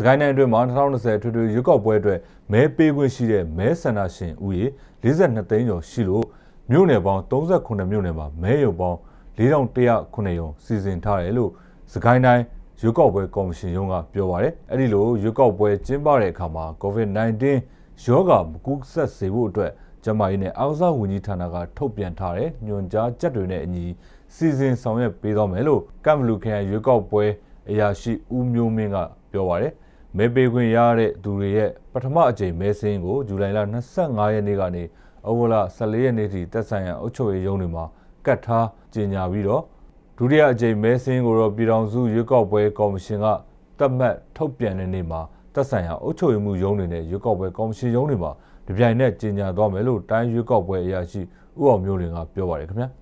စကိုင်းတိုင်းအတွင်းမှာ2020ထွေထွေရွေးကောက်ပွဲအတွက်မဲပေးခွင့်ရှိတဲ့မဲဆန္ဒရှင်ဦးရေ42သိန်းကျော်ရှိလို့မြို့နယ်ပေါင်း39မြို့နယ်မှာမဲရုံပေါင်း4109ရုံစီစဉ်ထားတယ်လို့စကိုင်းတိုင်းရွေးကောက်ပွဲကော်မရှင်ရုံးကပြောပါရယ်အဲ့ဒီလိုရွေးကောက်ပွဲကျင်းပတဲ့အခါမှာ COVID-19 ရောဂါမကူးစက်စေဖို့အတွက်ကျန်းမာရေးနဲ့အောက်စားဝန်ကြီးဌာနကထုတ်ပြန်ထားတဲ့ညွှန်ကြားချက်တွေနဲ့အညီစီစဉ်ဆောင်ရွက်ပေးသွားမယ်လို့ကမ်ဘလူခရိုင်ရွေးကောက်ပွဲအရာရှိဦးမျိုးမင်းကပြောပါရယ်မဲပေးခွင့်ရတဲ့သူတွေရဲ့ပထမအကြိမ်မဲစင်းကိုဇူလိုင်လ25ရက်နေ့ကနေဩဂုတ်လ14ရက်နေ့ထိတက်ဆိုင်ရာအုပ်ချုပ်ရေးရုံးတွေမှာကတ်ထားကြေညာပြီးတော့ဒုတိယအကြိမ်မဲစင်းကိုတော့ပြည်ထောင်စုရွေးကောက်ပွဲကော်မရှင်ကသတ်မှတ်ထုတ်ပြန်တဲ့နေ့မှာတက်ဆိုင်ရာအုပ်ချုပ်ရေးမှုရုံးတွေနဲ့ရွေးကောက်ပွဲကော်မရှင်ရုံးတွေမှာဒီပြိုင်နက်ကြေညာသွားမယ်လို့တိုင်းရွေးကောက်ပွဲအရာရှိဦးအောင်မျိုးလင်ကပြောပါတယ်ခင်ဗျာ။